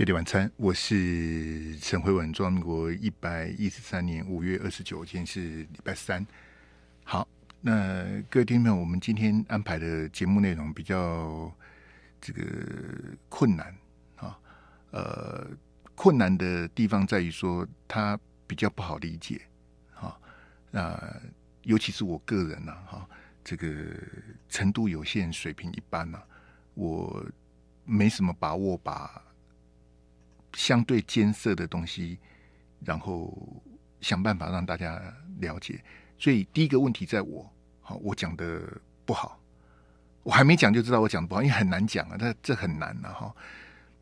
夜底晚餐，我是陈慧文。中国一百一十三年五月二十九天是礼拜三。好，那各位听众，我们今天安排的节目内容比较这个困难啊，呃，困难的地方在于说它比较不好理解啊，那尤其是我个人啊，哈，这个程度有限，水平一般呐，我没什么把握把。相对艰涩的东西，然后想办法让大家了解。所以第一个问题在我，好，我讲的不好，我还没讲就知道我讲不好，因为很难讲啊。这这很难的哈。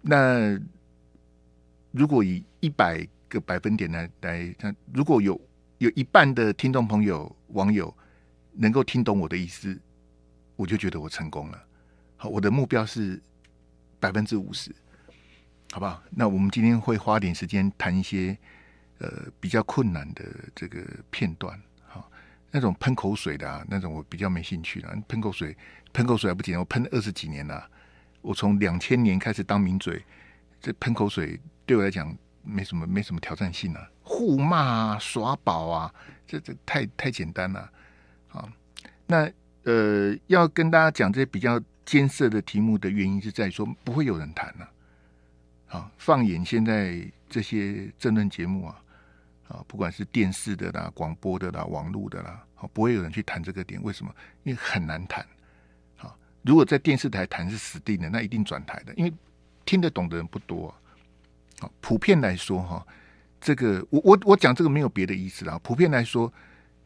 那如果以一百个百分点来来看，如果有有一半的听众朋友、网友能够听懂我的意思，我就觉得我成功了。好，我的目标是百分之五十。好不好？那我们今天会花点时间谈一些呃比较困难的这个片段，哈，那种喷口水的啊，那种我比较没兴趣的。喷口水，喷口水还不简单，我喷了二十几年了。我从两千年开始当名嘴，这喷口水对我来讲没什么没什么挑战性啊。互骂啊，耍宝啊，这这太太简单了啊。那呃，要跟大家讲这些比较艰涩的题目的原因，是在说不会有人谈了。啊，放眼现在这些政论节目啊，啊，不管是电视的啦、广播的啦、网络的啦，不会有人去谈这个点，为什么？因为很难谈。如果在电视台谈是死定的，那一定转台的，因为听得懂的人不多。普遍来说，哈，这个我我我讲这个没有别的意思啦。普遍来说，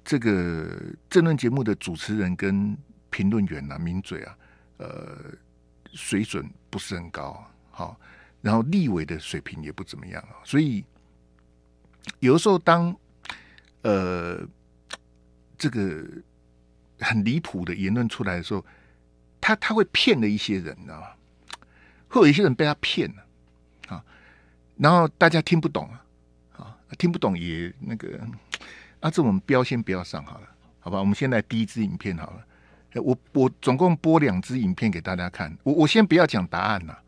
这个政论节目的主持人跟评论员啊、名嘴啊，呃，水准不是很高，好。然后立委的水平也不怎么样啊，所以有的时候当呃这个很离谱的言论出来的时候，他他会骗了一些人，你知道吗？会有一些人被他骗了啊。然后大家听不懂啊，啊听不懂也那个啊，这我们标先不要上好了，好吧？我们先来第一支影片好了。我我总共播两支影片给大家看，我我先不要讲答案了。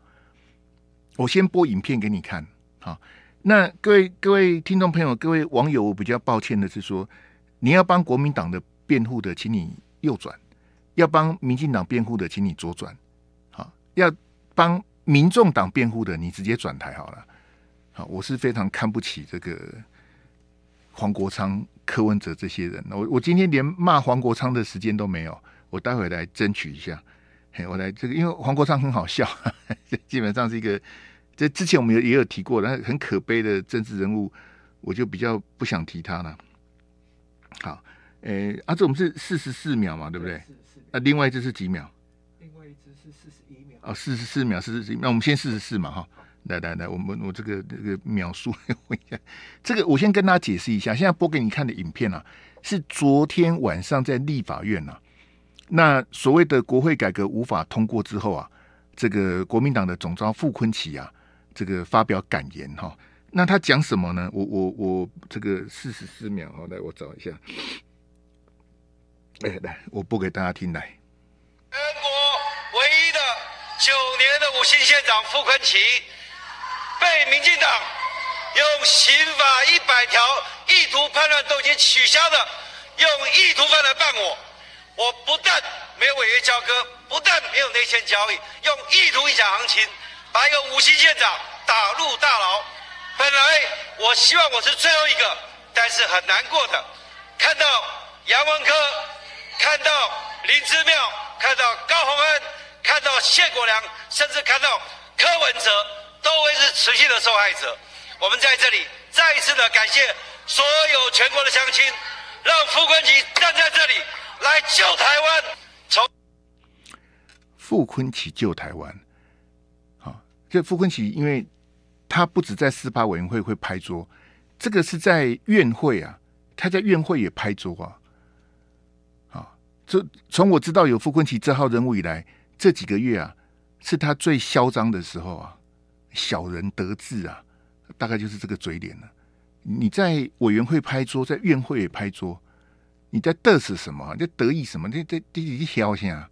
我先播影片给你看，好。那各位、各位听众朋友、各位网友，我比较抱歉的是说，你要帮国民党的辩护的，请你右转；要帮民进党辩护的，请你左转。好，要帮民众党辩护的，你直接转台好了。好，我是非常看不起这个黄国昌、柯文哲这些人。我我今天连骂黄国昌的时间都没有，我待会来争取一下。我来这个，因为黄国昌很好笑，基本上是一个，这之前我们有也有提过了，很可悲的政治人物，我就比较不想提他了。好，诶，啊，这们是四十四秒嘛，对不对？四另外一只是几秒？另外一只是四十一秒。哦，四十四秒，四十四，那我们先四十四嘛，哈，来来来，我们我这个这个秒数问 一下，这个我先跟大家解释一下，现在播给你看的影片呢，是昨天晚上在立法院呢。那所谓的国会改革无法通过之后啊，这个国民党的总召傅昆奇啊，这个发表感言哈，那他讲什么呢？我我我这个四十四秒哈，来我找一下，哎来我播给大家听来。全国唯一的九年的五星县长傅昆奇被民进党用刑法一百条意图叛乱已经取消的，用意图犯来办我。我不但没有违约交割，不但没有内线交易，用意图影响行情，把一个五星县长打入大牢。本来我希望我是最后一个，但是很难过的。看到杨文科，看到林之妙，看到高洪恩，看到谢国良，甚至看到柯文哲，都会是持续的受害者。我们在这里再一次的感谢所有全国的乡亲，让傅昆萁站在这里。来救台湾，从傅昆奇救台湾。好，这傅昆奇，因为他不止在司法委员会会拍桌，这个是在院会啊，他在院会也拍桌啊。好，这从我知道有傅昆奇这号人物以来，这几个月啊，是他最嚣张的时候啊，小人得志啊，大概就是这个嘴脸了。你在委员会拍桌，在院会也拍桌。你在嘚瑟什么？在得意什么？这这得去削先啊！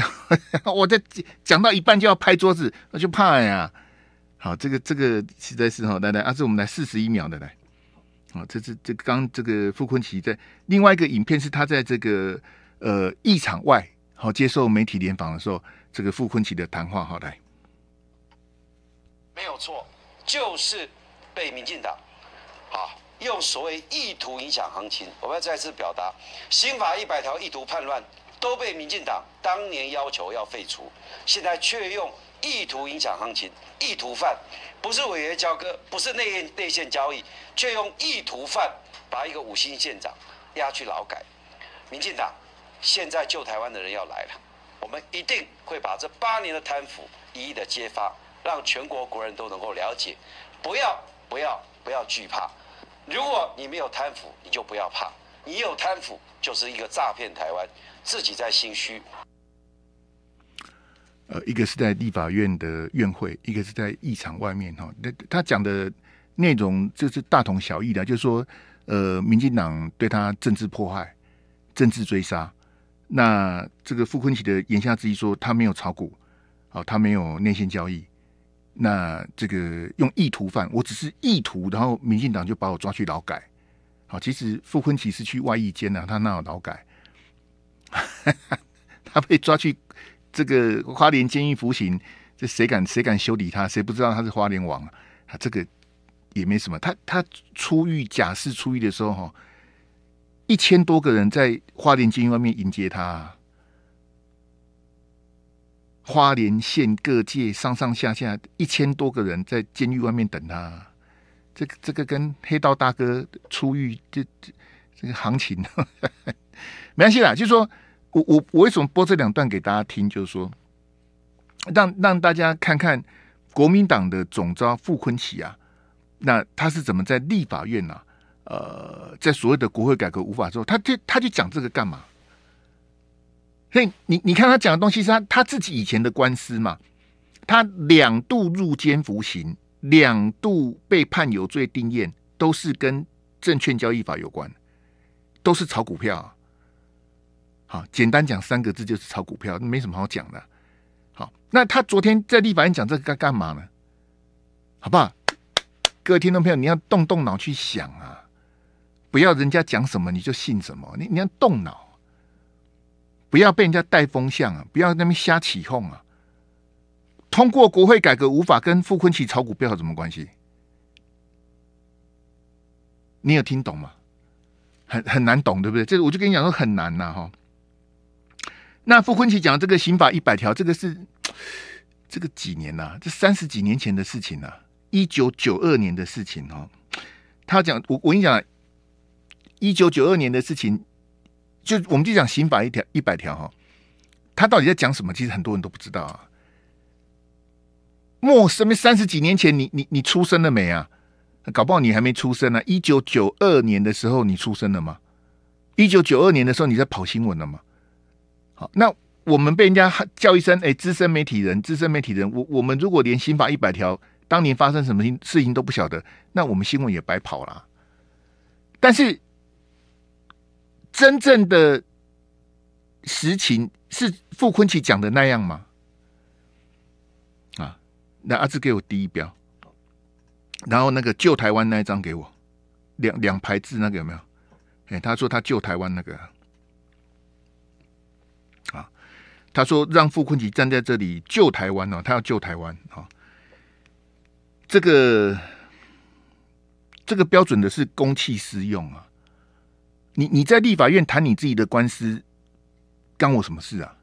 我在讲到一半就要拍桌子，我就怕呀。好，这个这个实在是哈，来来，阿志，我们来四十一秒的来。好，这是这刚这个傅坤奇在另外一个影片是他在这个呃议场外好接受媒体联访的时候，这个傅坤奇的谈话好来。没有错，就是被民进党。用所谓意图影响行情，我们要再次表达，刑法一百条意图叛乱都被民进党当年要求要废除，现在却用意图影响行情意图犯，不是委约交割，不是内线内线交易，却用意图犯把一个五星县长押去劳改，民进党现在救台湾的人要来了，我们一定会把这八年的贪腐一一的揭发，让全国国人都能够了解，不要不要不要惧怕。如果你没有贪腐，你就不要怕；你有贪腐，就是一个诈骗台湾，自己在心虚。呃，一个是在立法院的院会，一个是在议场外面哈。那他讲的内容就是大同小异的，就是说，呃，民进党对他政治迫害、政治追杀。那这个傅昆奇的言下之意说，他没有炒股，哦，他没有内线交易。那这个用意图犯，我只是意图，然后民进党就把我抓去劳改。好，其实傅昆奇是去外役监呢，他那有劳改，他被抓去这个花莲监狱服刑，这谁敢谁敢修理他？谁不知道他是花莲王啊？他这个也没什么。他他出狱假释出狱的时候，哈，一千多个人在花莲监狱外面迎接他。花莲县各界上上下下一千多个人在监狱外面等他，这个这个跟黑道大哥出狱这这这个行情 没关系啦。就是说我我我为什么播这两段给大家听？就是说让让大家看看国民党的总召傅昆奇啊，那他是怎么在立法院呐？呃，在所谓的国会改革无法之后，他就他就讲这个干嘛？那你你看他讲的东西是他他自己以前的官司嘛？他两度入监服刑，两度被判有罪定验，都是跟证券交易法有关，都是炒股票。好，简单讲三个字就是炒股票，没什么好讲的。好，那他昨天在立法院讲这个干嘛呢？好不好？各位听众朋友，你要动动脑去想啊，不要人家讲什么你就信什么，你你要动脑。不要被人家带风向啊！不要那边瞎起哄啊！通过国会改革无法跟傅昆萁炒股票有什么关系？你有听懂吗？很很难懂，对不对？这我就跟你讲说很难呐，哈。那傅昆萁讲这个刑法一百条，这个是这个几年呐？这三十几年前的事情呢？一九九二年的事情哦。他讲我我跟你讲，一九九二年的事情。就我们就讲刑法一条一百条哈，他到底在讲什么？其实很多人都不知道啊。陌生，么三十几年前，你你你出生了没啊？搞不好你还没出生呢。一九九二年的时候，你出生了吗？一九九二年的时候，你在跑新闻了吗？好，那我们被人家叫一声“哎，资深媒体人，资深媒体人”，我我们如果连刑法一百条当年发生什么事情都不晓得，那我们新闻也白跑了。但是。真正的实情是傅昆萁讲的那样吗？啊，那阿志给我第一标，然后那个救台湾那一张给我两两排字那个有没有？哎，他说他救台湾那个啊，他说让傅昆萁站在这里救台湾呢，他要救台湾啊，这个这个标准的是公器私用啊。你你在立法院谈你自己的官司，干我什么事啊？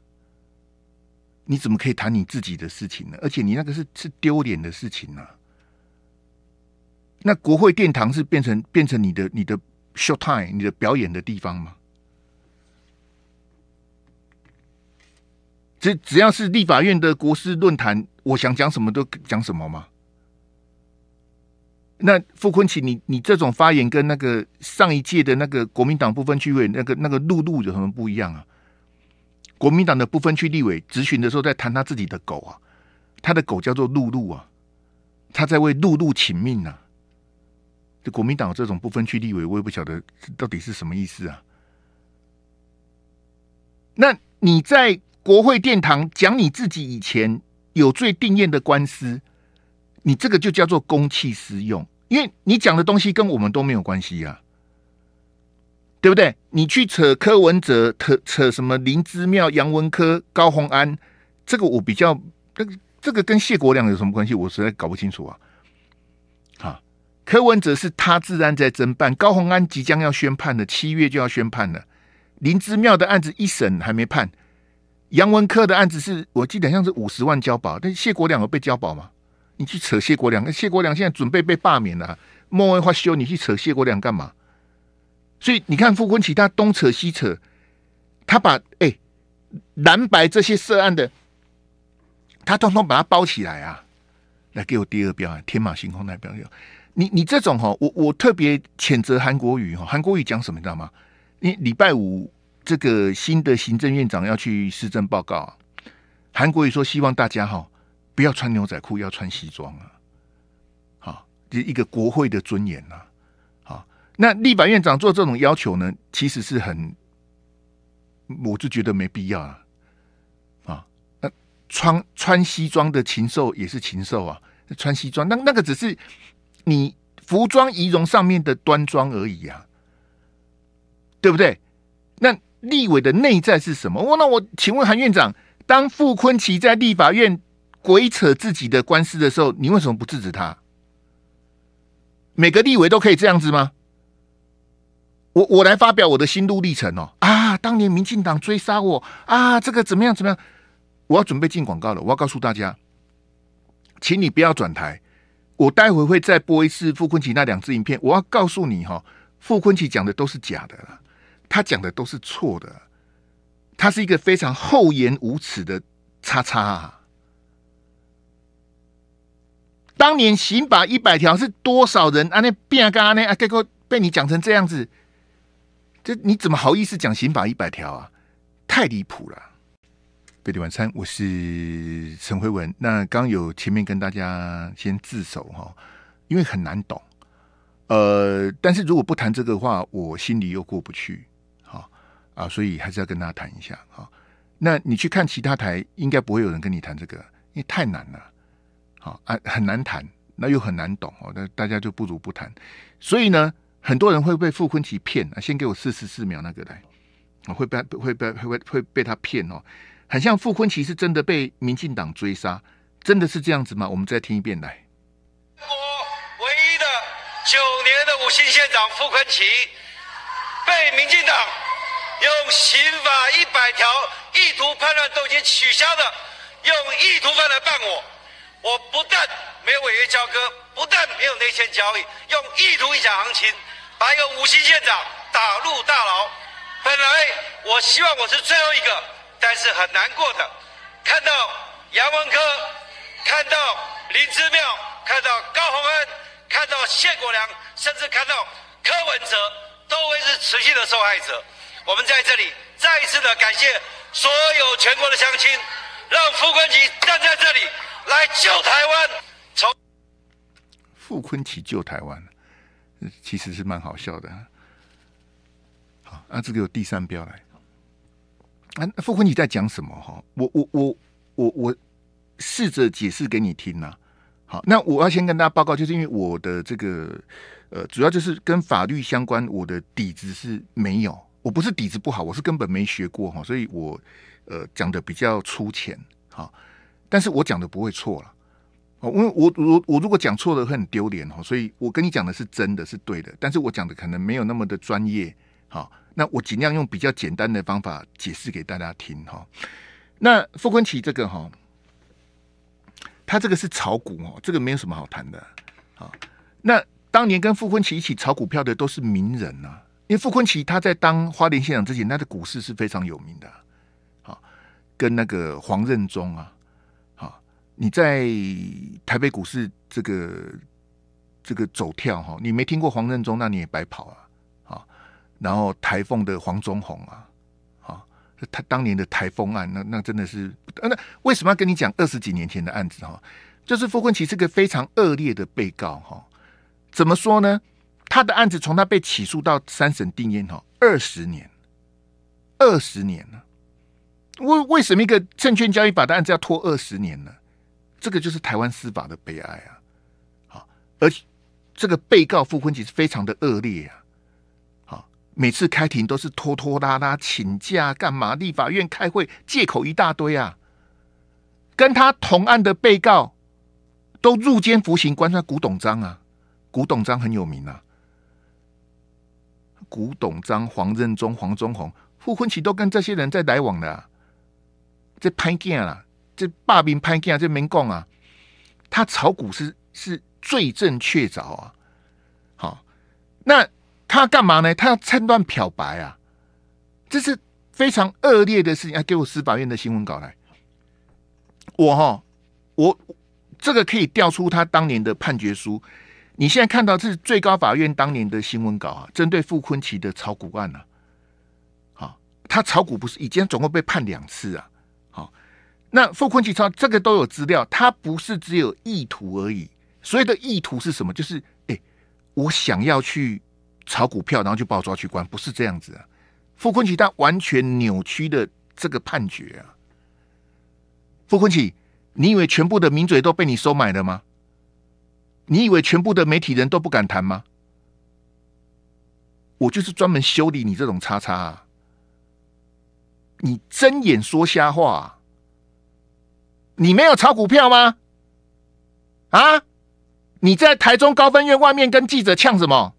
你怎么可以谈你自己的事情呢？而且你那个是是丢脸的事情呢？那国会殿堂是变成变成你的你的 show time、你的表演的地方吗？只只要是立法院的国事论坛，我想讲什么都讲什么吗？那傅昆奇，你你这种发言跟那个上一届的那个国民党不分区委那个那个陆陆有什么不一样啊？国民党的不分区立委执询的时候，在谈他自己的狗啊，他的狗叫做陆陆啊，他在为陆陆请命呐。这国民党这种不分区立委，我也不晓得到底是什么意思啊。那你在国会殿堂讲你自己以前有罪定验的官司？你这个就叫做公器私用，因为你讲的东西跟我们都没有关系呀，对不对？你去扯柯文哲，扯扯什么林之妙、杨文科、高宏安，这个我比较个这个跟谢国良有什么关系，我实在搞不清楚啊。啊，柯文哲是他自然在侦办，高宏安即将要宣判的，七月就要宣判了。林之妙的案子一审还没判，杨文科的案子是我记得像是五十万交保，但谢国良有被交保吗？你去扯谢国良，那谢国良现在准备被罢免了。莫文华修，你去扯谢国良干嘛？所以你看傅昆萁，他东扯西扯，他把哎蓝白这些涉案的，他通通把它包起来啊，来给我第二标啊。天马行空那标有你，你这种哈，我我特别谴责韩国瑜哈。韩国瑜讲什么你知道吗？你礼拜五这个新的行政院长要去市政报告，韩国瑜说希望大家哈。不要穿牛仔裤，要穿西装啊！好，这一个国会的尊严呐！好，那立法院长做这种要求呢，其实是很，我就觉得没必要啊。啊！那穿穿西装的禽兽也是禽兽啊！穿西装，那那个只是你服装仪容上面的端庄而已啊，对不对？那立委的内在是什么？我那我请问韩院长，当傅坤奇在立法院。鬼扯自己的官司的时候，你为什么不制止他？每个立委都可以这样子吗？我我来发表我的心路历程哦！啊，当年民进党追杀我啊，这个怎么样怎么样？我要准备进广告了。我要告诉大家，请你不要转台。我待会会再播一次傅昆奇那两支影片。我要告诉你哈，傅昆奇讲的都是假的他讲的都是错的，他是一个非常厚颜无耻的叉叉。当年刑法一百条是多少人啊？那变啊，跟啊那啊，这个被你讲成这样子，这你怎么好意思讲刑法一百条啊？太离谱了！贝蒂晚餐，我是陈慧文。那刚有前面跟大家先自首哈，因为很难懂。呃，但是如果不谈这个话，我心里又过不去。好啊，所以还是要跟大家谈一下。好，那你去看其他台，应该不会有人跟你谈这个，因为太难了。好啊，很难谈，那又很难懂哦。那大家就不如不谈。所以呢，很多人会被傅昆萁骗啊。先给我四十四秒那个来，会被会被会会会被他骗哦。很像傅昆萁是真的被民进党追杀，真的是这样子吗？我们再听一遍来。我唯一的九年的五星县长傅昆萁，被民进党用刑法一百条意图叛乱已经取消的，用意图犯来办我。我不但没有违约交割，不但没有内线交易，用意图影响行情，把一个五星县长打入大牢。本来我希望我是最后一个，但是很难过的，看到杨文科，看到林之妙，看到高鸿恩，看到谢国良，甚至看到柯文哲，都会是持续的受害者。我们在这里再一次的感谢所有全国的乡亲，让傅冠级站在这里。来救台湾，从富坤起救台湾，其实是蛮好笑的。好，那这个有第三标来，啊，富坤你在讲什么？哈，我我我我我试着解释给你听呐。好，那我要先跟大家报告，就是因为我的这个呃，主要就是跟法律相关，我的底子是没有，我不是底子不好，我是根本没学过哈，所以我呃讲的比较粗浅。但是我讲的不会错了，哦，因为我我我如果讲错了会很丢脸哦，所以我跟你讲的是真的是对的，但是我讲的可能没有那么的专业，好，那我尽量用比较简单的方法解释给大家听哈。那傅昆奇这个哈，他这个是炒股哦，这个没有什么好谈的那当年跟傅昆奇一起炒股票的都是名人呐，因为傅昆奇他在当花莲县长之前，他的股市是非常有名的，好，跟那个黄任中啊。你在台北股市这个这个走跳哈，你没听过黄振中，那你也白跑啊啊！然后台风的黄忠红啊，啊，他当年的台风案，那那真的是，那为什么要跟你讲二十几年前的案子哈？就是傅昆琪是个非常恶劣的被告哈。怎么说呢？他的案子从他被起诉到三审定谳哈，二十年，二十年了。为为什么一个证券交易法的案子要拖二十年呢？这个就是台湾司法的悲哀啊！好，而且这个被告傅昆萁是非常的恶劣啊！好，每次开庭都是拖拖拉拉请假干嘛？立法院开会借口一大堆啊！跟他同案的被告都入监服刑，关在古董章啊！古董章很有名啊！古董章黄任忠、黄忠宏，傅昆萁都跟这些人在来往的，在拍建啊！这罢兵潘健啊，这民共啊，他炒股是是罪证确凿啊。好，那他干嘛呢？他要趁乱漂白啊，这是非常恶劣的事情啊！给我司法院的新闻稿来，我哈，我这个可以调出他当年的判决书。你现在看到这是最高法院当年的新闻稿啊，针对傅坤奇的炒股案啊。好，他炒股不是已经总共被判两次啊。那傅昆池超这个都有资料，他不是只有意图而已。所谓的意图是什么？就是哎，我想要去炒股票，然后就我抓去关，不是这样子啊？傅昆池，他完全扭曲的这个判决啊！傅昆池，你以为全部的名嘴都被你收买了吗？你以为全部的媒体人都不敢谈吗？我就是专门修理你这种叉叉，啊！你睁眼说瞎话。你没有炒股票吗？啊！你在台中高分院外面跟记者呛什么？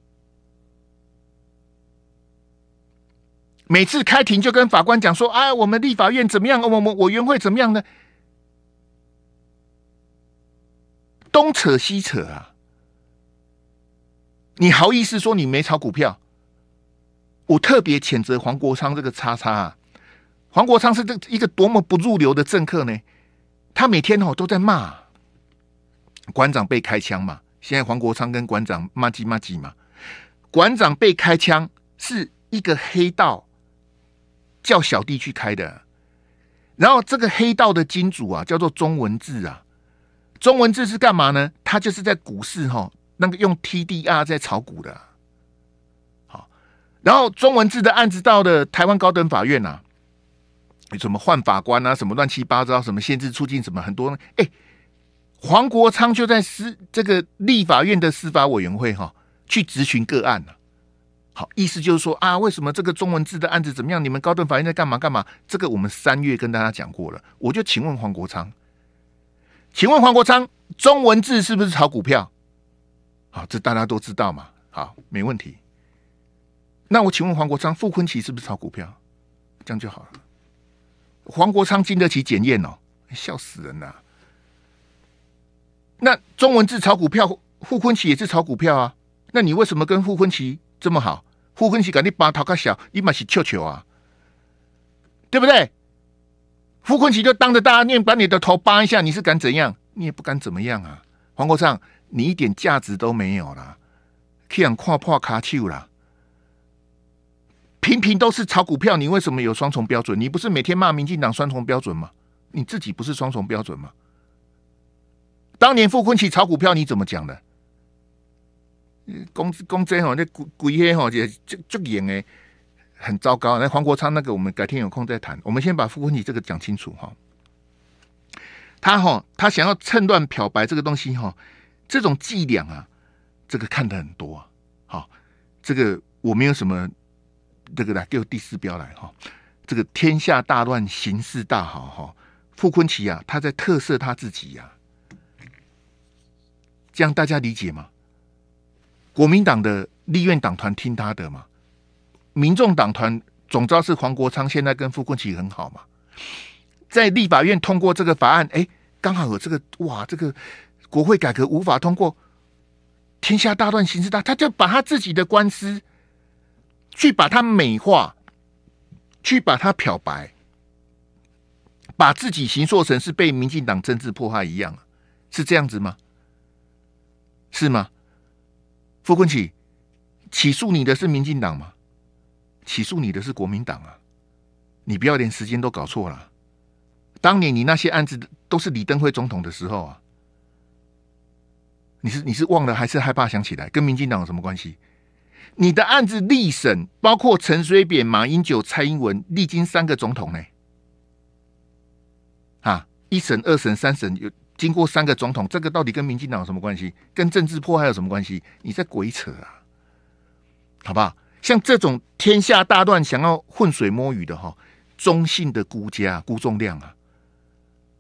每次开庭就跟法官讲说：“哎，我们立法院怎么样？我们我们委员会怎么样呢？”东扯西扯啊！你好意思说你没炒股票？我特别谴责黄国昌这个叉叉。啊！黄国昌是这一个多么不入流的政客呢？他每天哦都在骂，馆长被开枪嘛？现在黄国昌跟馆长骂鸡骂鸡嘛？馆长被开枪是一个黑道叫小弟去开的，然后这个黑道的金主啊，叫做中文字啊，中文字是干嘛呢？他就是在股市哈，那个用 TDR 在炒股的，好，然后中文字的案子到了台湾高等法院啊。什么换法官啊？什么乱七八糟？什么限制促进？什么很多？呢？哎，黄国昌就在司这个立法院的司法委员会哈，去咨询个案呢。好，意思就是说啊，为什么这个中文字的案子怎么样？你们高等法院在干嘛干嘛？这个我们三月跟大家讲过了。我就请问黄国昌，请问黄国昌，中文字是不是炒股票？好，这大家都知道嘛。好，没问题。那我请问黄国昌，傅坤奇是不是炒股票？这样就好了。黄国昌经得起检验哦，笑死人呐！那中文字炒股票，傅坤奇也是炒股票啊。那你为什么跟傅坤奇这么好？傅坤奇赶你把头壳小，你满是臭臭啊，对不对？傅坤奇就当着大家面把你的头扒一下，你是敢怎样？你也不敢怎么样啊！黄国昌，你一点价值都没有啦，可以跨破卡丘了。频频都是炒股票，你为什么有双重标准？你不是每天骂民进党双重标准吗？你自己不是双重标准吗？当年傅昆萁炒股票你怎么讲的？公公真哦，那鬼鬼黑哦，就就演严哎，很糟糕。那黄国昌那个，我们改天有空再谈。我们先把傅昆萁这个讲清楚哈。他哈，他想要趁乱漂白这个东西哈，这种伎俩啊，这个看的很多。啊。好，这个我没有什么。这个来，就第四标来哈。这个天下大乱，形势大好哈。傅昆奇啊，他在特赦他自己呀，这样大家理解吗？国民党的立院党团听他的嘛？民众党团总召是黄国昌，现在跟傅昆奇很好嘛？在立法院通过这个法案，哎，刚好有这个哇，这个国会改革无法通过，天下大乱形势大，他就把他自己的官司。去把它美化，去把它漂白，把自己形塑成是被民进党政治迫害一样是这样子吗？是吗？傅昆起起诉你的是民进党吗？起诉你的是国民党啊！你不要连时间都搞错了。当年你那些案子都是李登辉总统的时候啊，你是你是忘了还是害怕想起来？跟民进党有什么关系？你的案子立审，包括陈水扁、马英九、蔡英文，历经三个总统呢。啊，一审、二审、三审，有经过三个总统，这个到底跟民进党有什么关系？跟政治迫害有什么关系？你在鬼扯啊？好不好？像这种天下大乱，想要浑水摸鱼的哈，中性的估家估重量啊，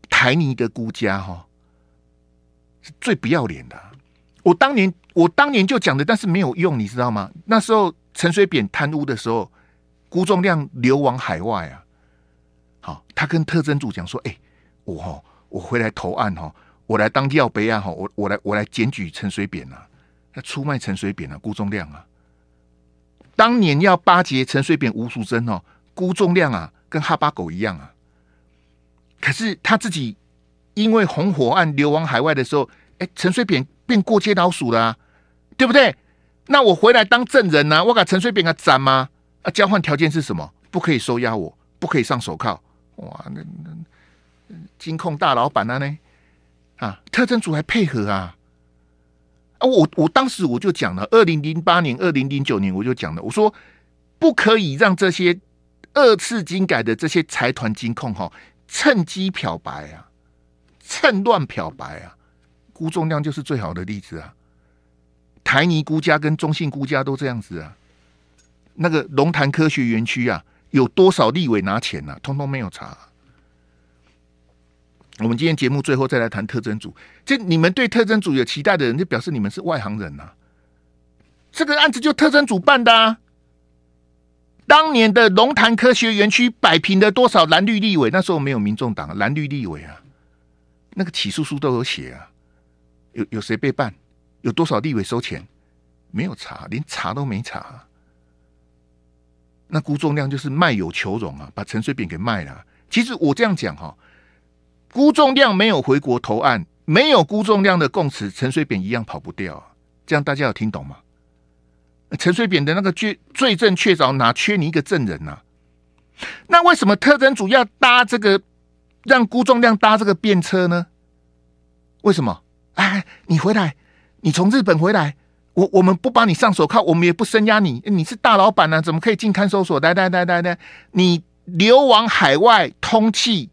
台泥的估家哈，是最不要脸的。我当年我当年就讲的，但是没有用，你知道吗？那时候陈水扁贪污的时候，辜仲亮流亡海外啊。好，他跟特侦组讲说：“哎，我哦、我回来投案哈，我来当掉备案哈，我我来我来检举陈水扁啊，他出卖陈水扁啊，辜仲亮啊。”当年要巴结陈水扁、吴淑珍哦，辜仲亮啊，跟哈巴狗一样啊。可是他自己因为红火案流亡海外的时候，哎，陈水扁。变过街老鼠了，对不对？那我回来当证人呢？我把陈水扁给斩吗？啊，交换条件是什么？不可以收押我，不可以上手铐。哇，那那金控大老板啊呢啊，特征组还配合啊？啊，我我当时我就讲了，二零零八年、二零零九年我就讲了，我说不可以让这些二次金改的这些财团金控哈，趁机漂白啊，趁乱漂白啊。估重量就是最好的例子啊！台泥估价跟中信估价都这样子啊。那个龙潭科学园区啊，有多少立委拿钱呢？通通没有查。我们今天节目最后再来谈特征组，就你们对特征组有期待的人，就表示你们是外行人啊。这个案子就特征组办的啊。当年的龙潭科学园区摆平的多少蓝绿立委，那时候没有民众党蓝绿立委啊。那个起诉书都有写啊。有有谁被办？有多少地委收钱？没有查，连查都没查。那辜仲亮就是卖友求荣啊，把陈水扁给卖了。其实我这样讲哈，辜仲亮没有回国投案，没有辜仲亮的供词，陈水扁一样跑不掉。这样大家有听懂吗？陈水扁的那个罪罪证确凿，哪缺你一个证人呢？那为什么特征主要搭这个让辜仲亮搭这个便车呢？为什么？哎，你回来，你从日本回来，我我们不帮你上手铐，我们也不收押你。你是大老板呢，怎么可以进看守所？来来来来来，你流亡海外通气，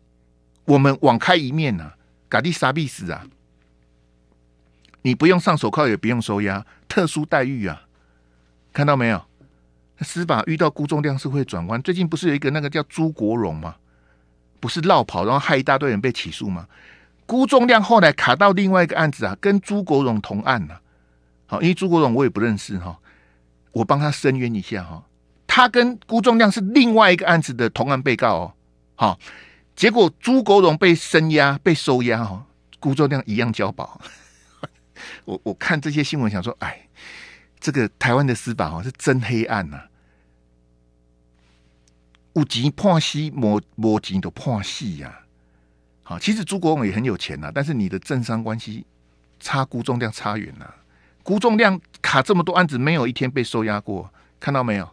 我们网开一面呐，卡蒂啥比斯啊，你不用上手铐，也不用收押，特殊待遇啊，看到没有？司法遇到孤重量是会转弯。最近不是有一个那个叫朱国荣吗？不是绕跑，然后害一大堆人被起诉吗？辜仲亮后来卡到另外一个案子啊，跟朱国荣同案呢。好，因为朱国荣我也不认识哈，我帮他申冤一下哈。他跟辜仲亮是另外一个案子的同案被告哦。好，结果朱国荣被申押、被收押哈，辜仲亮一样交保。我我看这些新闻想说，哎，这个台湾的司法哦是真黑暗呐。有钱判戏，没没钱都判戏呀。啊，其实朱国伟很有钱呐，但是你的政商关系差，估重量差远了。估重量卡这么多案子，没有一天被收押过，看到没有？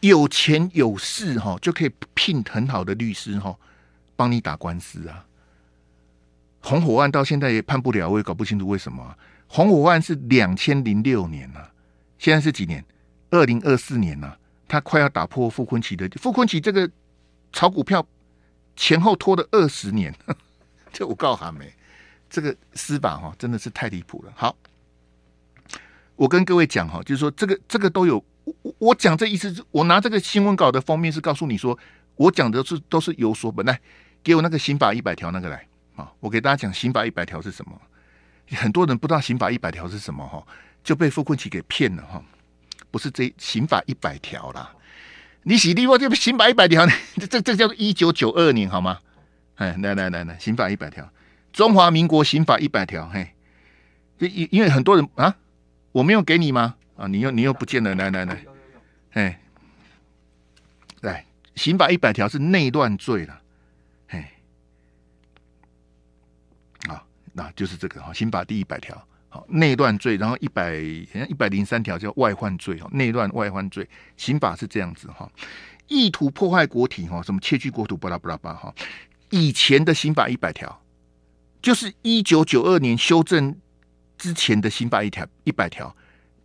有钱有势哈，就可以聘很好的律师哈，帮你打官司啊。红火案到现在也判不了，我也搞不清楚为什么。红火案是两千零六年呐，现在是几年？二零二四年呐，他快要打破傅昆奇的傅昆奇这个炒股票。前后拖了二十年，这我告诉阿梅，这个司法哈真的是太离谱了。好，我跟各位讲哈，就是说这个这个都有我我讲这意思，我拿这个新闻稿的封面是告诉你说，我讲的是都是有所本来。给我那个刑法一百条那个来啊，我给大家讲刑法一百条是什么？很多人不知道刑法一百条是什么哈，就被傅坤奇给骗了哈，不是这刑法一百条啦。你洗地话就刑法一百条，这这这叫一九九二年好吗？哎，来来来来，刑法一百条，《中华民国刑法一百条》。嘿，因因为很多人啊，我没有给你吗？啊，你又你又不见了。来来来，哎，来刑法一百条是内乱罪了。嘿，啊，那就是这个哈，刑法第一百条。内乱罪，然后一百，好像一百零三条叫外患罪哈，内乱外患罪，刑法是这样子哈，意图破坏国体哈，什么窃取国土巴拉巴拉巴哈，以前的刑法一百条，就是一九九二年修正之前的刑法一条一百条，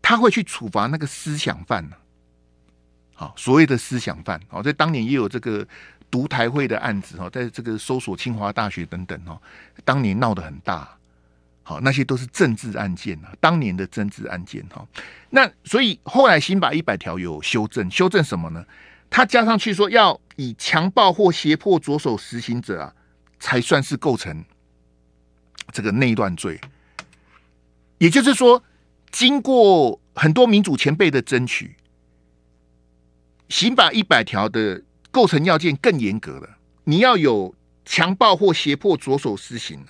他会去处罚那个思想犯呢，好，所谓的思想犯，好，在当年也有这个独台会的案子哦，在这个搜索清华大学等等哦，当年闹得很大。好，那些都是政治案件啊，当年的政治案件哈。那所以后来刑法一百条有修正，修正什么呢？他加上去说，要以强暴或胁迫着手实行者啊，才算是构成这个内乱罪。也就是说，经过很多民主前辈的争取，刑法一百条的构成要件更严格了，你要有强暴或胁迫着手实行。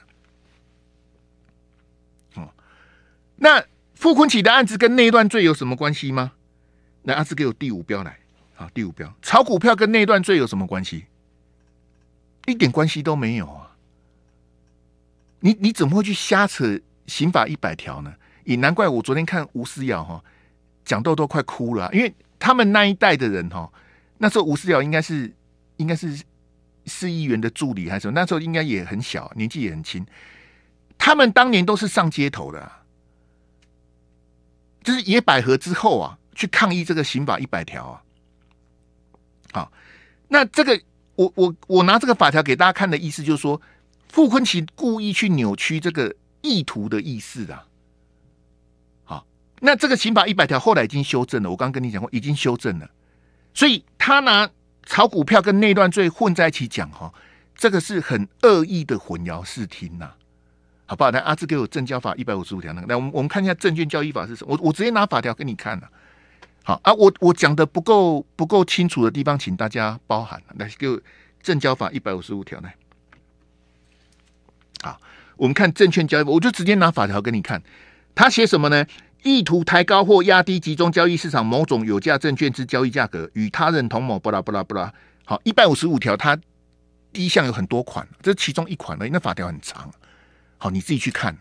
那傅昆起的案子跟那一段罪有什么关系吗？那阿志给我第五标来，好，第五标，炒股票跟那一段罪有什么关系？一点关系都没有啊！你你怎么会去瞎扯刑法一百条呢？也难怪我昨天看吴思尧哈，讲到都快哭了，因为他们那一代的人哈，那时候吴思尧应该是应该是市议员的助理还是什么，那时候应该也很小，年纪也很轻，他们当年都是上街头的。啊。就是野百合之后啊，去抗议这个刑法一百条啊。好，那这个我我我拿这个法条给大家看的意思，就是说傅坤奇故意去扭曲这个意图的意思啊。好，那这个刑法一百条后来已经修正了，我刚刚跟你讲过，已经修正了。所以他拿炒股票跟内乱罪混在一起讲哈，这个是很恶意的混淆视听呐。好不好？那阿志给我《证交法》一百五十五条那个，来，我们我们看一下《证券交易法》是什么。我我直接拿法条给你看啊。好啊，我我讲的不够不够清楚的地方，请大家包涵。来，给我《证交法》一百五十五条呢。好，我们看《证券交易我就直接拿法条给你看。他写什么呢？意图抬高或压低集中交易市场某种有价证券之交易价格，与他人同谋，巴拉巴拉巴拉。好，一百五十五条，它第一项有很多款，这是其中一款呢，因为法条很长。好，你自己去看。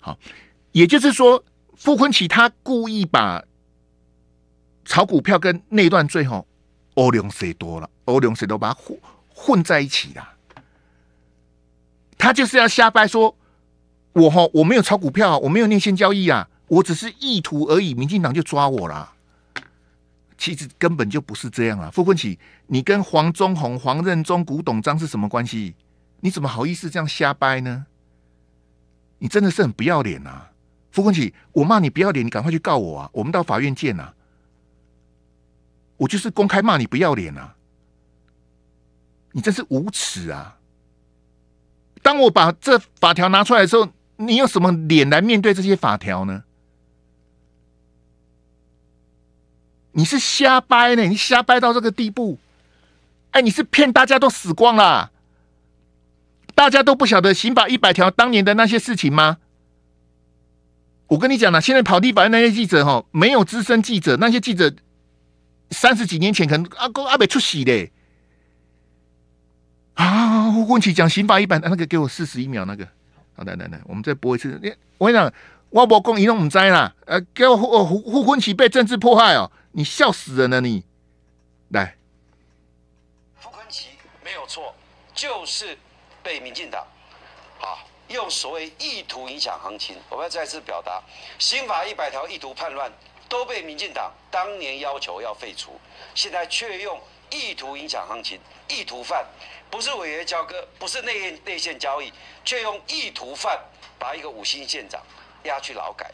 好，也就是说，傅昆奇他故意把炒股票跟内段最后欧良谁多了，欧良谁都把它混混在一起了。他就是要瞎掰说，我哈我没有炒股票，我没有内线交易啊，我只是意图而已。民进党就抓我了。其实根本就不是这样啊，傅昆萁，你跟黄忠宏、黄任忠、古董章是什么关系？你怎么好意思这样瞎掰呢？你真的是很不要脸呐，傅昆起！我骂你不要脸，你赶快去告我啊！我们到法院见呐！我就是公开骂你不要脸啊！你真是无耻啊！当我把这法条拿出来的时候，你有什么脸来面对这些法条呢？你是瞎掰呢？你瞎掰到这个地步？哎，你是骗大家都死光了！大家都不晓得刑法一百条当年的那些事情吗？我跟你讲了，现在跑地保的那些记者哈，没有资深记者，那些记者三十几年前可能阿公阿伯出席嘞。啊，胡坤奇讲刑法一百，那个给我四十一秒，那个，好，来来来，我们再播一次。我跟你讲，汪伯公一弄五灾啦，呃，给我胡胡胡坤奇被政治迫害哦，你笑死人了你。来，胡坤奇没有错，就是。被民进党，好用所谓意图影响行情。我们要再次表达，刑法一百条意图叛乱都被民进党当年要求要废除，现在却用意图影响行情意图犯，不是违约交割，不是内线内线交易，却用意图犯把一个五星县长押去劳改。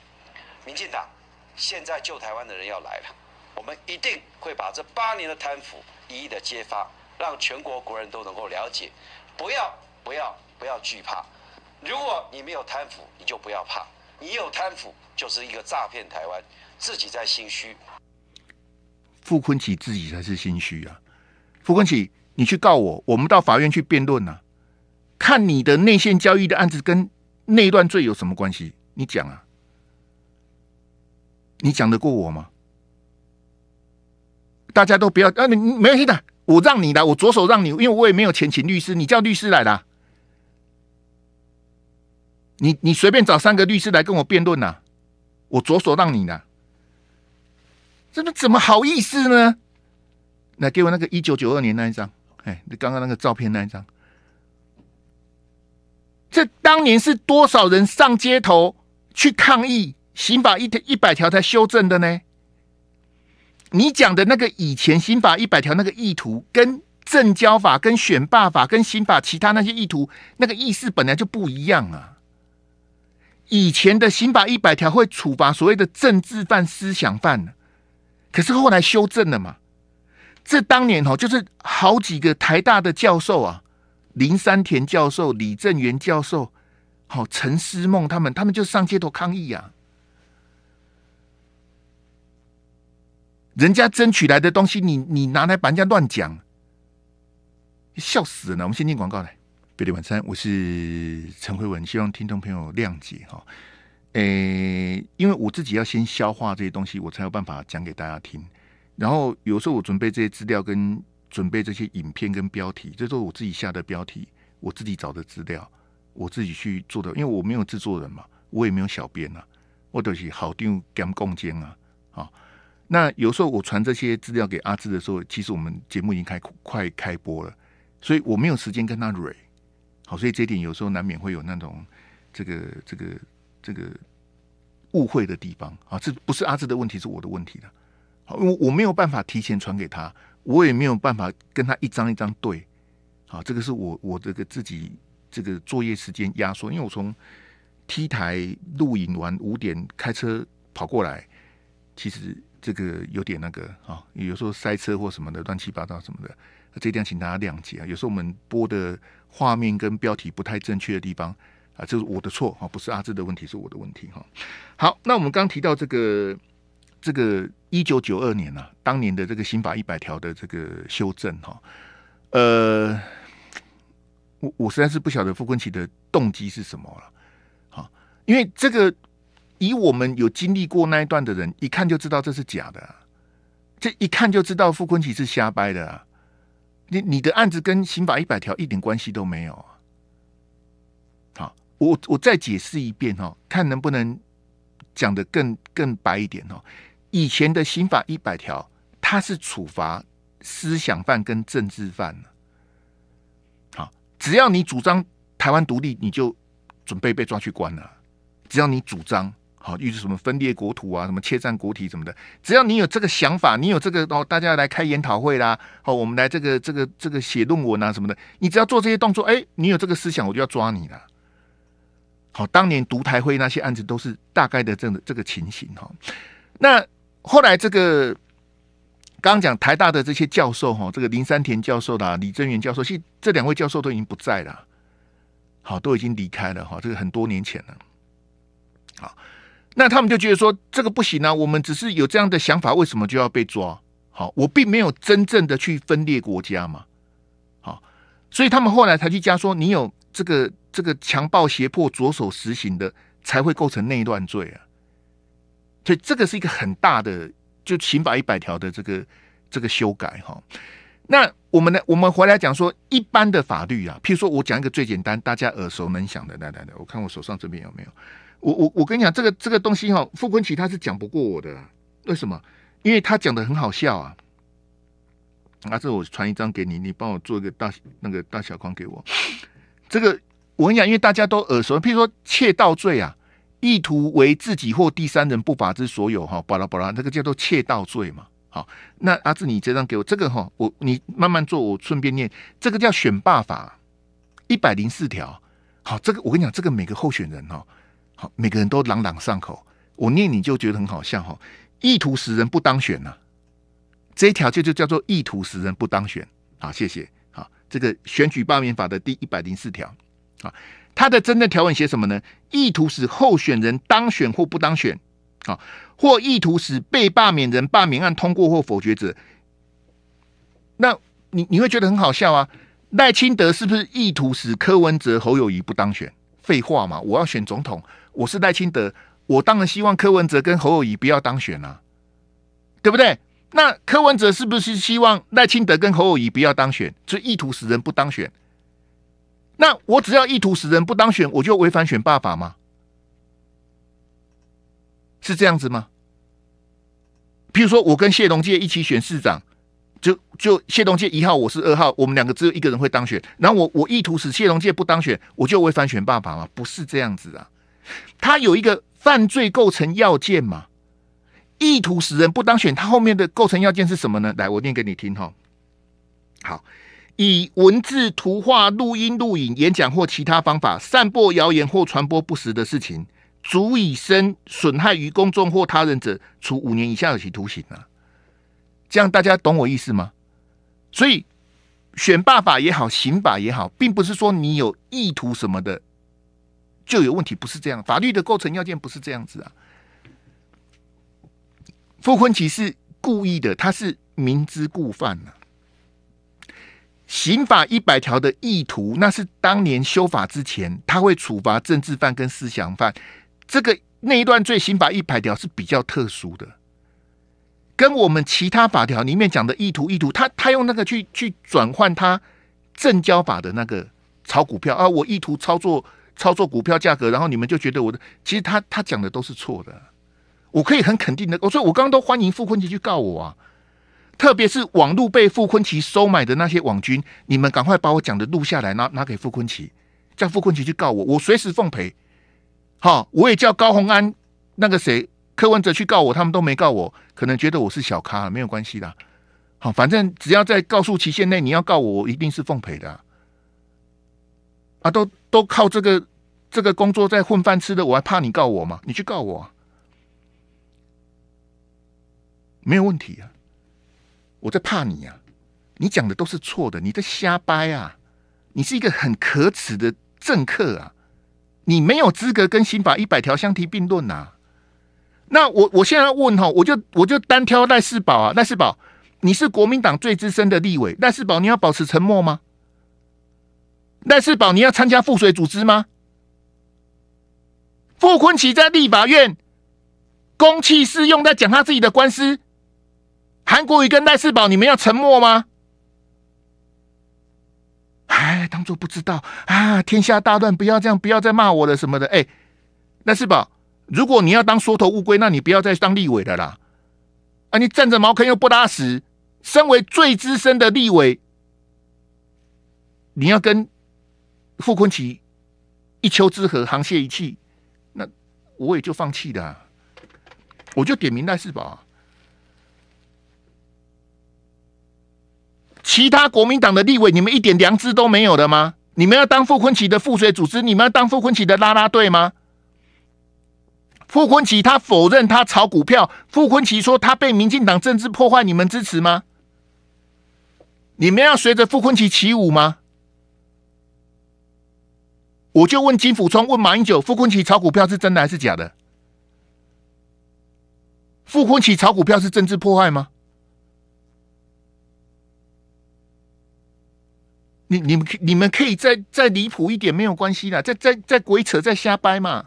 民进党现在救台湾的人要来了，我们一定会把这八年的贪腐一一的揭发，让全国国人都能够了解，不要。不要不要惧怕，如果你没有贪腐，你就不要怕；你有贪腐，就是一个诈骗台湾，自己在心虚。傅昆萁自己才是心虚啊！傅昆萁，你去告我，我们到法院去辩论呐，看你的内线交易的案子跟一段罪有什么关系？你讲啊，你讲得过我吗？大家都不要啊，你没关系的，我让你来，我左手让你，因为我也没有钱请律师，你叫律师来的。你你随便找三个律师来跟我辩论呐，我左手让你的，这不怎么好意思呢？来给我那个一九九二年那一张，哎，你刚刚那个照片那一张，这当年是多少人上街头去抗议刑法一条一百条才修正的呢？你讲的那个以前刑法一百条那个意图，跟政教法、跟选罢法、跟刑法其他那些意图，那个意思本来就不一样啊。以前的刑法一百条会处罚所谓的政治犯、思想犯可是后来修正了嘛？这当年哦，就是好几个台大的教授啊，林山田教授、李正元教授，好陈思梦他们，他们就上街头抗议啊。人家争取来的东西，你你拿来把人家乱讲，笑死了！我们先进广告来。贝利晚餐，我是陈慧文，希望听众朋友谅解哈。诶，因为我自己要先消化这些东西，我才有办法讲给大家听。然后有时候我准备这些资料，跟准备这些影片跟标题，这都是我自己下的标题，我自己找的资料，我自己去做的，因为我没有制作人嘛，我也没有小编啊，我都是好丢干共建啊。好，那有时候我传这些资料给阿志的时候，其实我们节目已经开快开播了，所以我没有时间跟他蕊。所以这点有时候难免会有那种，这个这个这个误会的地方啊，这不是阿志的问题，是我的问题的，好，我我没有办法提前传给他，我也没有办法跟他一张一张对，好，这个是我我这个自己这个作业时间压缩，因为我从 T 台录影完五点开车跑过来，其实。这个有点那个啊，有时候塞车或什么的，乱七八糟什么的，这一点请大家谅解啊。有时候我们播的画面跟标题不太正确的地方啊，这是我的错哈，不是阿志的问题，是我的问题哈。好，那我们刚提到这个这个一九九二年呐，当年的这个刑法一百条的这个修正哈，呃，我我实在是不晓得傅昆奇的动机是什么了，好，因为这个。以我们有经历过那一段的人，一看就知道这是假的。这一看就知道傅坤奇是瞎掰的。你你的案子跟刑法一百条一点关系都没有啊！好，我我再解释一遍哦，看能不能讲的更更白一点哦。以前的刑法一百条，它是处罚思想犯跟政治犯的。好，只要你主张台湾独立，你就准备被抓去关了。只要你主张，好，遇是什么分裂国土啊，什么切占国体什么的，只要你有这个想法，你有这个哦，大家来开研讨会啦，好，我们来这个这个这个写论文啊什么的，你只要做这些动作，哎，你有这个思想，我就要抓你了。好，当年独台会那些案子都是大概的这个这个情形哈。那后来这个刚刚讲台大的这些教授哈，这个林三田教授啦、李正元教授，其实这两位教授都已经不在了，好，都已经离开了哈，这个很多年前了。那他们就觉得说这个不行啊，我们只是有这样的想法，为什么就要被抓？好，我并没有真正的去分裂国家嘛，好，所以他们后来才去加说，你有这个这个强暴胁迫着手实行的，才会构成内乱罪啊。所以这个是一个很大的，就刑法一百条的这个这个修改哈。那我们呢？我们回来讲说一般的法律啊，譬如说我讲一个最简单大家耳熟能详的，来来来，我看我手上这边有没有。我我我跟你讲，这个这个东西哈，傅昆奇他是讲不过我的。为什么？因为他讲的很好笑啊！阿志，我传一张给你，你帮我做一个大那个大小框给我。这个我跟你讲，因为大家都耳熟，譬如说窃盗罪啊，意图为自己或第三人不法之所有哈，巴拉巴拉，那个叫做窃盗罪嘛。好，那阿志，你这张给我。这个哈，我你慢慢做，我顺便念。这个叫选罢法一百零四条。好，这个我跟你讲，这个每个候选人哈。每个人都朗朗上口，我念你就觉得很好笑哈。意图使人不当选呢，这一条就就叫做意图使人不当选。好，谢谢。好，这个选举罢免法的第一百零四条，啊，它的真的条文写什么呢？意图使候选人当选或不当选，啊，或意图使被罢免人罢免案通过或否决者。那你你会觉得很好笑啊？赖清德是不是意图使柯文哲、侯友谊不当选？废话嘛，我要选总统，我是赖清德，我当然希望柯文哲跟侯友谊不要当选啊，对不对？那柯文哲是不是希望赖清德跟侯友谊不要当选？所以意图使人不当选，那我只要意图使人不当选，我就违反选罢法吗？是这样子吗？譬如说，我跟谢龙介一起选市长。就就谢龙介一号，我是二号，我们两个只有一个人会当选。然后我我意图使谢龙介不当选，我就会翻选爸爸吗？不是这样子啊。他有一个犯罪构成要件嘛，意图使人不当选，他后面的构成要件是什么呢？来，我念给你听哈。好，以文字、图画、录音、录影、演讲或其他方法散播谣言或传播不实的事情，足以生损害于公众或他人者，处五年以下有期徒刑啊。这样大家懂我意思吗？所以，选罢法也好，刑法也好，并不是说你有意图什么的就有问题，不是这样。法律的构成要件不是这样子啊。复婚其实是故意的，他是明知故犯呢。刑法一百条的意图，那是当年修法之前，他会处罚政治犯跟思想犯。这个那一段罪，刑法一百条是比较特殊的。跟我们其他法条里面讲的意图意图，他他用那个去去转换他正交法的那个炒股票啊，我意图操作操作股票价格，然后你们就觉得我的，其实他他讲的都是错的，我可以很肯定的，所以，我刚刚都欢迎傅坤奇去告我啊，特别是网路被傅坤奇收买的那些网军，你们赶快把我讲的录下来，拿拿给傅坤奇，叫傅坤奇去告我，我随时奉陪。好，我也叫高红安那个谁。柯文哲去告我，他们都没告我，可能觉得我是小咖，没有关系的。好，反正只要在告诉期限内，你要告我，我一定是奉陪的。啊，都都靠这个这个工作在混饭吃的，我还怕你告我吗？你去告我，没有问题啊。我在怕你呀，你讲的都是错的，你在瞎掰啊，你是一个很可耻的政客啊，你没有资格跟刑法一百条相提并论啊。那我我现在问哈，我就我就单挑赖世宝啊，赖世宝，你是国民党最资深的立委，赖世宝，你要保持沉默吗？赖世宝，你要参加赋水组织吗？傅坤奇在立法院公器私用，在讲他自己的官司。韩国瑜跟赖世宝，你们要沉默吗？哎，当做不知道啊？天下大乱，不要这样，不要再骂我了什么的。哎，赖世宝。如果你要当缩头乌龟，那你不要再当立委的啦！啊，你站着茅坑又不拉屎，身为最资深的立委，你要跟傅昆奇一丘之貉，沆瀣一气，那我也就放弃的，我就点名赖世宝。其他国民党的立委，你们一点良知都没有的吗？你们要当傅昆奇的腹水组织，你们要当傅昆奇的拉拉队吗？傅昆奇他否认他炒股票，傅昆奇说他被民进党政治破坏，你们支持吗？你们要随着傅昆奇起舞吗？我就问金辅聪，问马英九，傅昆奇炒股票是真的还是假的？傅昆奇炒股票是政治破坏吗？你你们你们可以再再离谱一点，没有关系的，再再再鬼扯、再瞎掰嘛。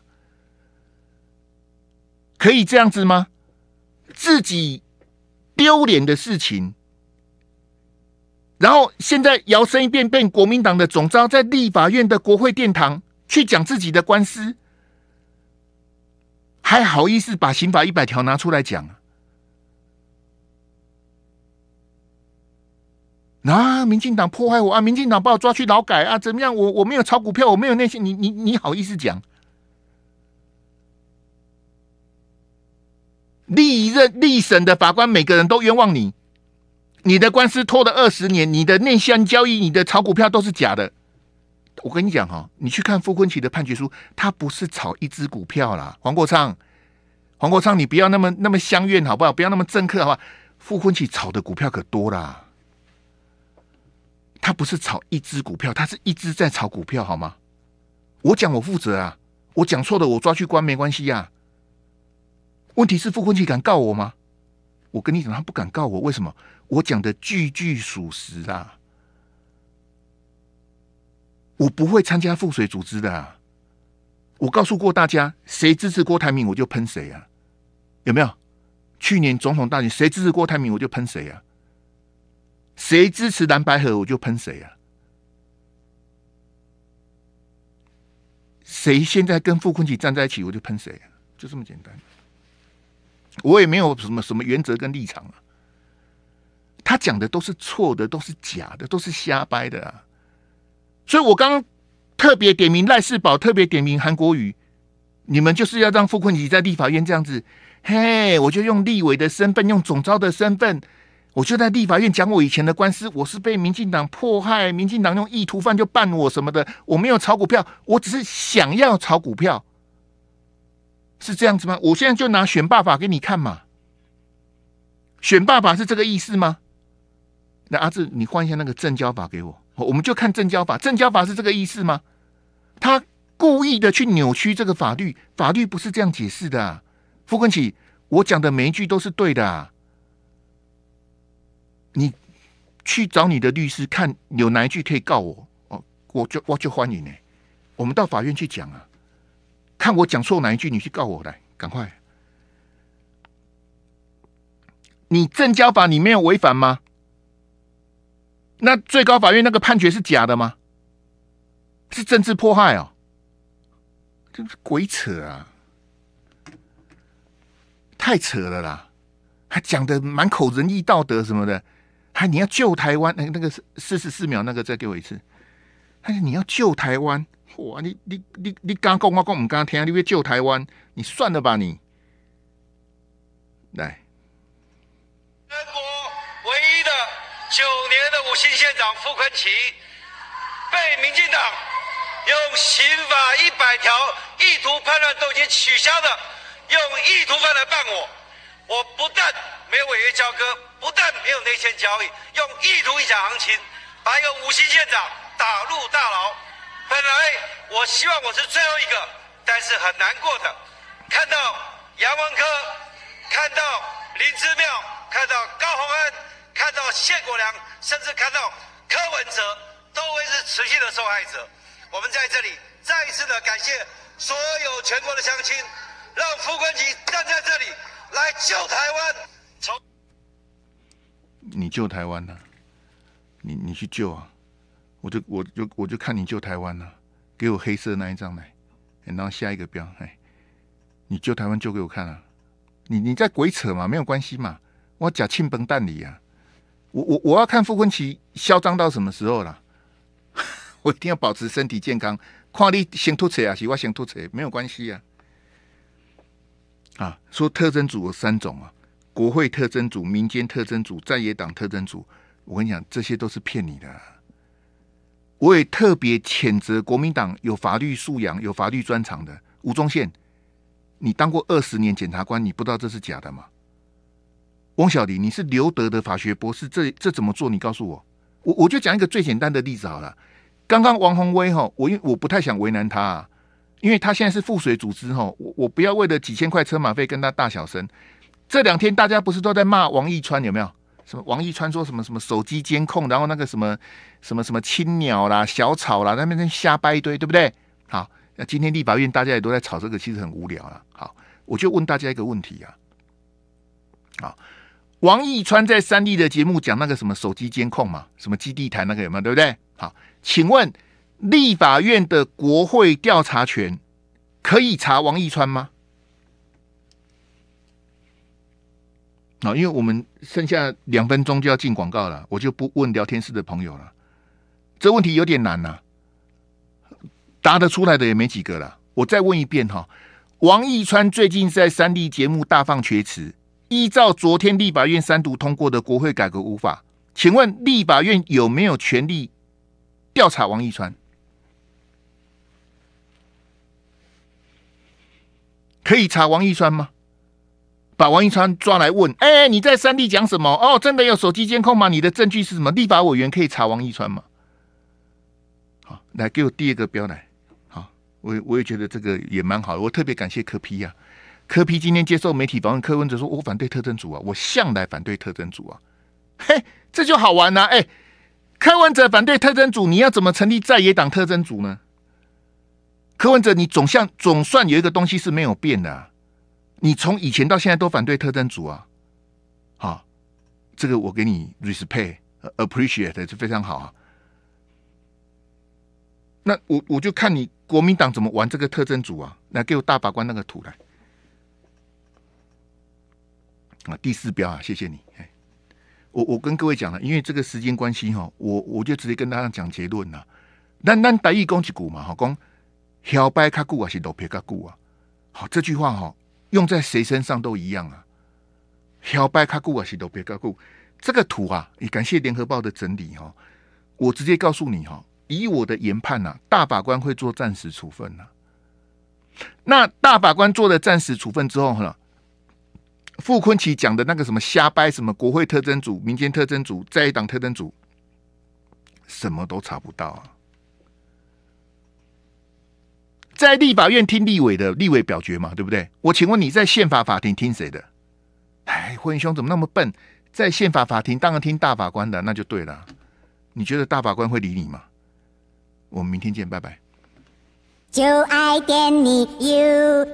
可以这样子吗？自己丢脸的事情，然后现在摇身一变变国民党的总召，在立法院的国会殿堂去讲自己的官司，还好意思把刑法一百条拿出来讲啊？啊，民进党破坏我啊，民进党把我抓去劳改啊，怎么样？我我没有炒股票，我没有那些，你你你好意思讲？历任历审的法官，每个人都冤枉你。你的官司拖了二十年，你的内向交易、你的炒股票都是假的。我跟你讲哈，你去看傅昆奇的判决书，他不是炒一只股票啦，黄国昌。黄国昌，你不要那么那么相怨好不好？不要那么憎刻的话，傅昆奇炒的股票可多啦。他不是炒一只股票，他是一直在炒股票，好吗？我讲我负责啊，我讲错的，我抓去关没关系呀。问题是傅坤启敢告我吗？我跟你讲，他不敢告我。为什么？我讲的句句属实啊！我不会参加赋水组织的啊！我告诉过大家，谁支持郭台铭，我就喷谁啊！有没有？去年总统大选，谁支持郭台铭，我就喷谁啊！谁支持蓝白河我就喷谁啊！谁现在跟傅坤启站在一起，我就喷谁啊！就这么简单。我也没有什么什么原则跟立场啊，他讲的都是错的，都是假的，都是瞎掰的啊！所以我刚特别点名赖世宝，特别点名韩国瑜，你们就是要让傅坤吉在立法院这样子，嘿，我就用立委的身份，用总召的身份，我就在立法院讲我以前的官司，我是被民进党迫害，民进党用意图犯就办我什么的，我没有炒股票，我只是想要炒股票。是这样子吗？我现在就拿选爸法给你看嘛，选爸法是这个意思吗？那阿志，你换一下那个正交法给我，我们就看正交法，正交法是这个意思吗？他故意的去扭曲这个法律，法律不是这样解释的。傅冠启，我讲的每一句都是对的，啊。你去找你的律师看，有哪一句可以告我？哦，我就我就欢迎哎，我们到法院去讲啊。看我讲错哪一句，你去告我来，赶快！你正交法你没有违反吗？那最高法院那个判决是假的吗？是政治迫害哦，真是鬼扯啊！太扯了啦！还讲的满口仁义道德什么的，还你要救台湾？那那个是四十四秒那个，再给我一次。他说你要救台湾。哇！你你你你刚讲我讲我敢听，你会救台湾？你算了吧！你来，全国唯一的九年的五星县长傅坤奇，被民进党用刑法一百条意图叛乱已经取消的，用意图犯来办我。我不但没有违约交割，不但没有内线交易，用意图影响行情，把一个五星县长打入大牢。本来我希望我是最后一个，但是很难过的。看到杨文科，看到林之妙，看到高鸿恩，看到谢国良，甚至看到柯文哲，都会是持续的受害者。我们在这里再一次的感谢所有全国的乡亲，让傅冠杰站在这里来救台湾。从你救台湾呢？你你去救啊？我就我就我就看你救台湾了，给我黑色那一张来，然后下一个标，哎，你救台湾救给我看了，你你在鬼扯嘛？没有关系嘛，我假庆崩蛋你呀，我我我要看傅昆奇嚣张到什么时候了，我一定要保持身体健康，看你先脱扯啊，是我先脱扯，没有关系啊。啊，说特征组有三种啊，国会特征组、民间特征组、在野党特征组，我跟你讲，这些都是骗你的。我也特别谴责国民党有法律素养、有法律专长的吴宗宪，你当过二十年检察官，你不知道这是假的吗？翁小迪，你是留德的法学博士，这这怎么做？你告诉我，我我就讲一个最简单的例子好了。刚刚王宏威哈，我因我不太想为难他，啊，因为他现在是赋水组织哈，我我不要为了几千块车马费跟他大小声。这两天大家不是都在骂王义川有没有？什么王一川说什么什么手机监控，然后那个什么什么什么青鸟啦、小草啦，那边在瞎掰一堆，对不对？好，那今天立法院大家也都在吵这个，其实很无聊啊。好，我就问大家一个问题啊，好，王一川在三立的节目讲那个什么手机监控嘛，什么基地台那个有没有，对不对？好，请问立法院的国会调查权可以查王一川吗？啊，因为我们剩下两分钟就要进广告了，我就不问聊天室的朋友了。这问题有点难呐，答得出来的也没几个了。我再问一遍哈，王义川最近在三立节目大放厥词，依照昨天立法院三读通过的国会改革无法，请问立法院有没有权利调查王义川？可以查王义川吗？把王一川抓来问：“哎，你在三地讲什么？哦，真的有手机监控吗？你的证据是什么？立法委员可以查王一川吗？”好，来给我第二个标来。好，我我也觉得这个也蛮好的。我特别感谢柯批呀，柯批今天接受媒体访问，柯文哲说我反对特征组啊，我向来反对特征组啊。嘿，这就好玩呐！哎，柯文哲反对特征组，你要怎么成立在野党特征组呢？柯文哲，你总像总算有一个东西是没有变的。你从以前到现在都反对特征组啊，好，这个我给你 respect appreciate 是非常好啊。那我我就看你国民党怎么玩这个特征组啊，来给我大把关那个图来。啊，第四标啊，谢谢你。哎，我我跟各位讲了，因为这个时间关系哈，我我就直接跟大家讲结论了。那那得意讲一句嘛，哈，讲小白卡古还是老皮卡古啊？好，这句话哈。用在谁身上都一样啊。小白卡古啊，是都别卡古。这个图啊，也感谢联合报的整理哈。我直接告诉你哈，以我的研判呐，大法官会做暂时处分呐。那大法官做了暂时处分之后哈，傅坤奇讲的那个什么瞎掰，什么国会特征组、民间特征组、在党特征组，什么都查不到啊。在立法院听立委的，立委表决嘛，对不对？我请问你在宪法法庭听谁的？哎，霍英兄怎么那么笨？在宪法法庭当然听大法官的，那就对了。你觉得大法官会理你吗？我们明天见，拜拜。就爱点你 UFO。